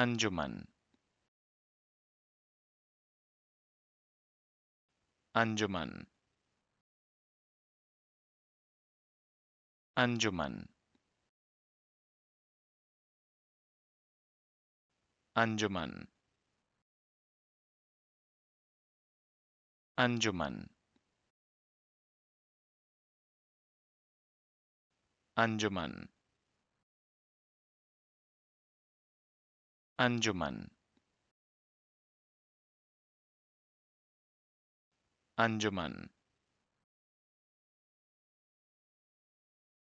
anjuman anjuman anjuman anjuman anjuman anjuman anjuman anjuman